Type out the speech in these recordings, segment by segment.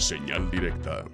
Señal directa.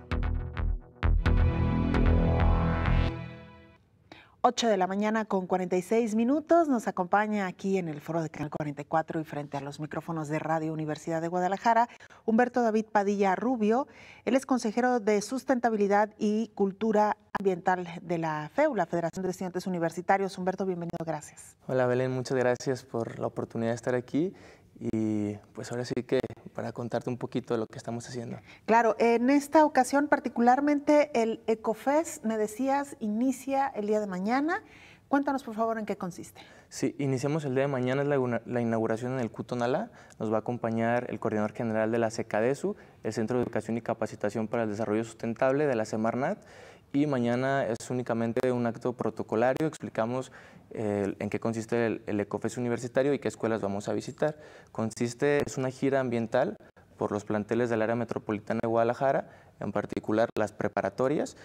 8 de la mañana con 46 minutos. Nos acompaña aquí en el foro de Canal 44 y frente a los micrófonos de Radio Universidad de Guadalajara, Humberto David Padilla Rubio. Él es consejero de Sustentabilidad y Cultura Ambiental de la FEU, la Federación de Estudiantes Universitarios. Humberto, bienvenido, gracias. Hola Belén, muchas gracias por la oportunidad de estar aquí y pues ahora sí que para contarte un poquito de lo que estamos haciendo. Claro, en esta ocasión particularmente el ECOFES, me decías, inicia el día de mañana. Cuéntanos por favor en qué consiste. Sí, iniciamos el día de mañana es la, inauguración en el CUTONALA. Nos va a acompañar el coordinador general de la e SECADESU, el Centro de Educación y Capacitación para el Desarrollo Sustentable de la Semarnat y mañana es únicamente un acto protocolario. Explicamos eh, en qué consiste el, Ecofest universitario y qué escuelas vamos a visitar. Consiste, es una gira ambiental por los planteles del área metropolitana de Guadalajara, en particular las preparatorias,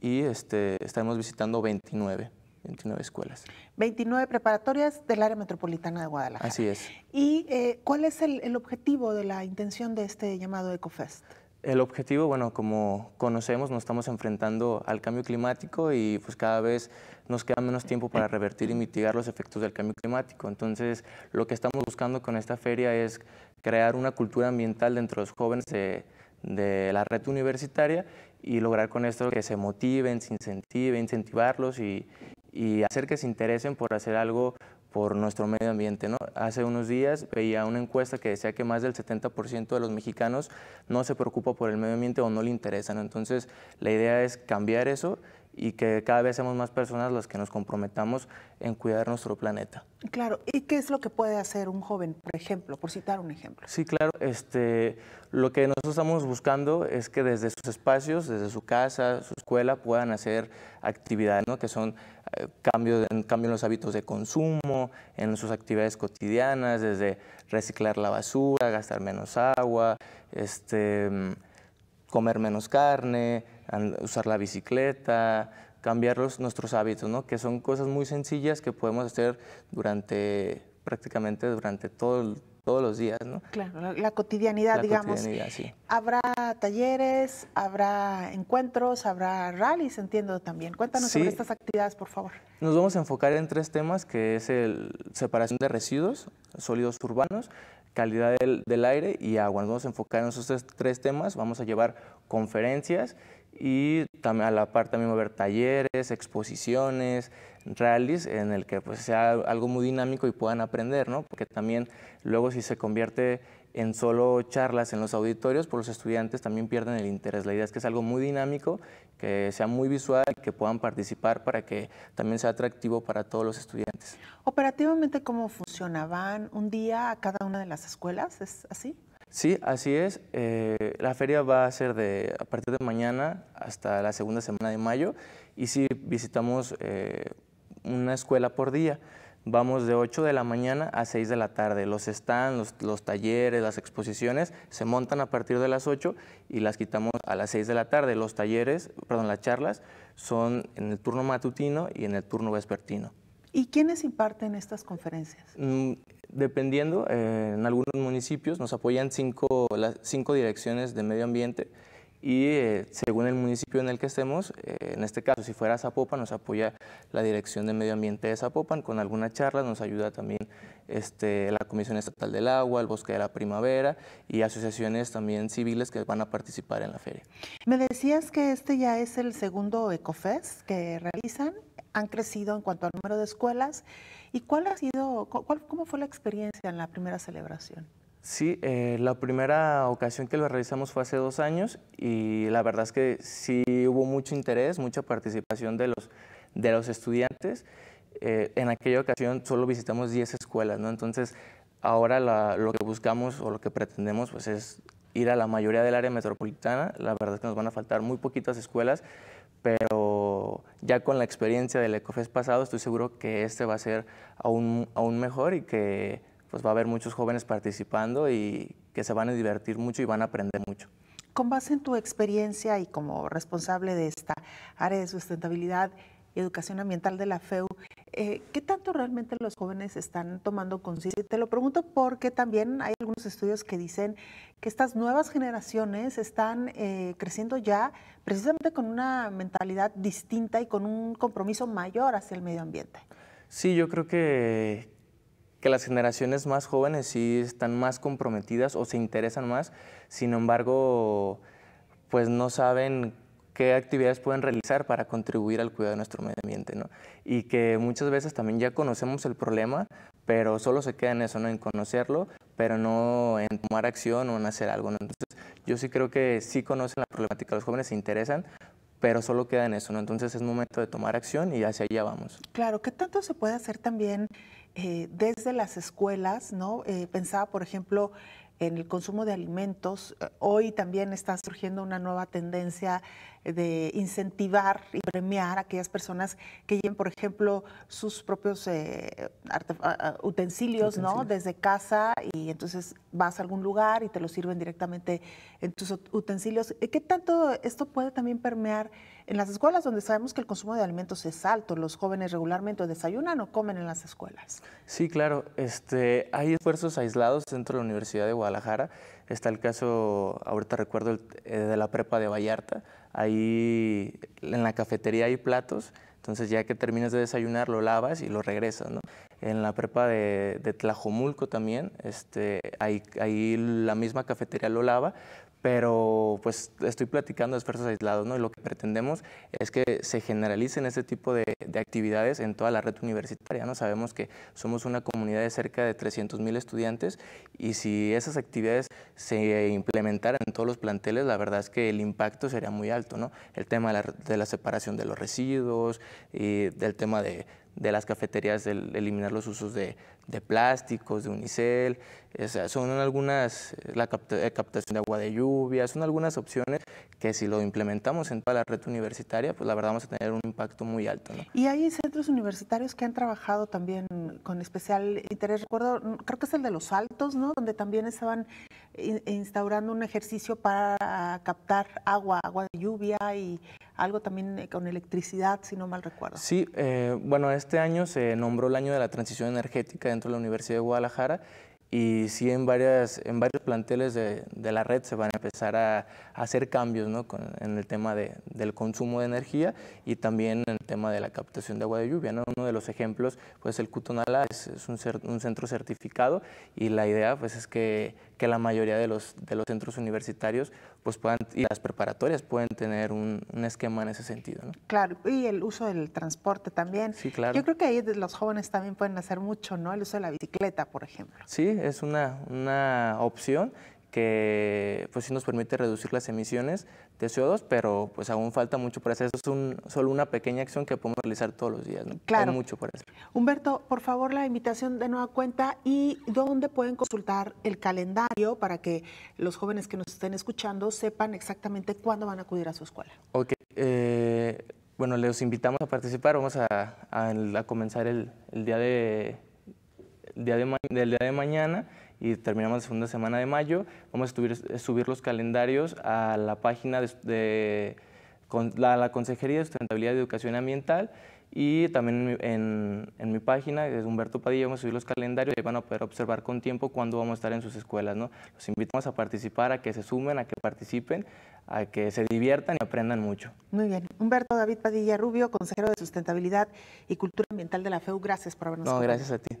y este, estaremos visitando 29. 29 escuelas. 29 preparatorias del área metropolitana de Guadalajara. Así es. ¿Y eh, cuál es el objetivo de la intención de este llamado EcoFest? El objetivo, bueno, como conocemos, nos estamos enfrentando al cambio climático y pues cada vez nos queda menos tiempo para revertir y mitigar los efectos del cambio climático. Entonces, lo que estamos buscando con esta feria es crear una cultura ambiental dentro de los jóvenes de, la red universitaria y lograr con esto que se motiven, se incentiven, incentivarlos y, y hacer que se interesen por hacer algo por nuestro medio ambiente. Hace unos días veía una encuesta que decía que más del 70% de los mexicanos no se preocupa por el medio ambiente o no le interesa. Entonces, la idea es cambiar eso y que cada vez seamos más personas las que nos comprometamos en cuidar nuestro planeta. Claro, ¿y qué es lo que puede hacer un joven, por ejemplo, por citar un ejemplo? Sí, claro, este, lo que nosotros estamos buscando es que desde sus espacios, desde su casa, su escuela, puedan hacer actividades que son eh, cambios cambio en los hábitos de consumo, en sus actividades cotidianas, desde reciclar la basura, gastar menos agua, este, mm, comer menos carne, usar la bicicleta, cambiar los, nuestros hábitos, ¿no? que son cosas muy sencillas que podemos hacer durante prácticamente durante todo todos los días. ¿no? Claro, la, cotidianidad, digamos. Habrá talleres, habrá encuentros, habrá rallies, entiendo también. Cuéntanos sobre estas actividades, por favor. Nos vamos a enfocar en tres temas, que es el separación de residuos sólidos urbanos, calidad del, aire y agua. vamos a enfocar en esos tres, temas, vamos a llevar conferencias y también a la par también va a haber talleres, exposiciones, rallies en el que pues sea algo muy dinámico y puedan aprender, ¿no? Porque también luego si se convierte en solo charlas en los auditorios, por pues, los estudiantes también pierden el interés. La idea es que es algo muy dinámico, que sea muy visual, que puedan participar para que también sea atractivo para todos los estudiantes. Operativamente, ¿cómo funcionaban un día a cada una de las escuelas? ¿Es así? Sí, así es. Eh, la feria va a ser de a partir de mañana hasta la segunda semana de mayo y si visitamos eh, una escuela por día. Vamos de 8 de la mañana a 6 de la tarde. Los stands, los, talleres, las exposiciones se montan a partir de las 8 y las quitamos a las 6 de la tarde. Los talleres, perdón, las charlas son en el turno matutino y en el turno vespertino. ¿Y quiénes imparten estas conferencias? Mm, dependiendo, eh, en algunos municipios nos apoyan las cinco direcciones de medio ambiente y eh, según el municipio en el que estemos, eh, en este caso si fuera Zapopan, nos apoya la Dirección de Medio Ambiente de Zapopan con alguna charla, nos ayuda también este, la Comisión Estatal del Agua, el Bosque de la Primavera y asociaciones también civiles que van a participar en la feria. Me decías que este ya es el segundo Ecofest que realizan, han crecido en cuanto al número de escuelas y cuál ha sido, cómo fue la experiencia en la primera celebración. Sí, eh, la primera ocasión que lo realizamos fue hace dos años y la verdad es que sí hubo mucho interés, mucha participación de los, de los estudiantes. Eh, en aquella ocasión solo visitamos 10 escuelas, Entonces, ahora lo que buscamos o lo que pretendemos pues, es ir a la mayoría del área metropolitana. La verdad es que nos van a faltar muy poquitas escuelas, pero ya con la experiencia del ECOFES pasado estoy seguro que este va a ser aún mejor y que pues va a haber muchos jóvenes participando y que se van a divertir mucho y van a aprender mucho. Con base en tu experiencia y como responsable de esta área de sustentabilidad y educación ambiental de la FEU, eh, ¿qué tanto realmente los jóvenes están tomando conciencia? Te lo pregunto porque también hay algunos estudios que dicen que estas nuevas generaciones están eh, creciendo ya precisamente con una mentalidad distinta y con un compromiso mayor hacia el medio ambiente. Sí, yo creo que, que las generaciones más jóvenes sí están más comprometidas o se interesan más, sin embargo, pues no saben qué actividades pueden realizar para contribuir al cuidado de nuestro medio ambiente, Y que muchas veces también ya conocemos el problema, pero solo se queda en eso, ¿no? En conocerlo, pero no en tomar acción o en hacer algo, Entonces, yo sí creo que sí conocen la problemática, los jóvenes se interesan, pero solo queda en eso, ¿no? Entonces es momento de tomar acción y hacia allá vamos. Claro, ¿qué tanto se puede hacer también eh, desde las escuelas, ¿no? Eh, pensaba, por ejemplo, en el consumo de alimentos. Eh, hoy también está surgiendo una nueva tendencia de incentivar y premiar a aquellas personas que lleven, por ejemplo, sus propios utensilios, eh, utensilios, ¿no? Desde casa y entonces vas a algún lugar y te lo sirven directamente en tus utensilios. Eh, ¿Qué tanto esto puede también permear en las escuelas donde sabemos que el consumo de alimentos es alto? Los jóvenes regularmente desayunan o comen en las escuelas. Sí, claro. Este, hay esfuerzos aislados dentro de la Universidad de Guadalajara Está el caso, ahorita recuerdo, eh, de la prepa de Vallarta. Ahí en la cafetería hay platos, entonces ya que terminas de desayunar lo lavas y lo regresas, en la prepa de, Tlajomulco también, este, ahí, la misma cafetería lo lava, pero pues estoy platicando de esfuerzos aislados, ¿no? Y lo que pretendemos es que se generalicen este tipo de, actividades en toda la red universitaria, ¿no? Sabemos que somos una comunidad de cerca de 300 mil estudiantes y si esas actividades se implementaran en todos los planteles, la verdad es que el impacto sería muy alto, ¿no? El tema de la, de la separación de los residuos y del tema de de las cafeterías, el eliminar los usos de, de plásticos, de unicel, son algunas, eh, la eh, captación de agua de lluvia, son algunas opciones que si lo implementamos en toda la red universitaria, pues la verdad vamos a tener un impacto muy alto. Y hay centros universitarios que han trabajado también con especial interés. Recuerdo, mm, creo que es el de Los Altos, ¿no? Donde también estaban instaurando un ejercicio para captar agua, agua de lluvia y algo también eh, con electricidad, si no mal recuerdo. Sí, bueno, este año se nombró el año de la transición energética dentro de la Universidad de Guadalajara y sí en, varias, en varios planteles de, la red se van a empezar a, hacer cambios ¿no? en el tema de, del consumo de energía y también en el tema de la captación de agua de lluvia. ¿no? Uno de los ejemplos, pues el Cutonala es, un, un, centro certificado y la idea pues, es que, que la mayoría de los, de los centros universitarios pues puedan, y las preparatorias pueden tener un, esquema en ese sentido. Claro, y el uso del transporte también. Sí, claro. Yo creo que ahí los jóvenes también pueden hacer mucho, ¿no? El uso de la bicicleta, por ejemplo. Sí, es una, una opción que pues sí nos permite reducir las emisiones de CO2, pero pues aún falta mucho para hacer. Eso es un, solo una pequeña acción que podemos realizar todos los días. Claro. mucho por Humberto, por favor, la invitación de nueva cuenta y dónde pueden consultar el calendario para que los jóvenes que nos estén escuchando sepan exactamente cuándo van a acudir a su escuela. Ok. Eh, bueno, les invitamos a participar. Vamos a, comenzar el, día de día de mañana y terminamos la segunda semana de mayo. Vamos a eh, subir, los calendarios a la página de, la, Consejería de Sustentabilidad y Educación Ambiental y también en, mi página, es Humberto Padilla, vamos a subir los calendarios y van a poder observar con tiempo cuándo vamos a estar en sus escuelas. ¿no? Los invitamos a participar, a que se sumen, a que participen, a que se diviertan y aprendan mucho. Muy bien. Humberto David Padilla Rubio, consejero de Sustentabilidad y Cultura Ambiental de la FEU, gracias por habernos No, gracias a ti.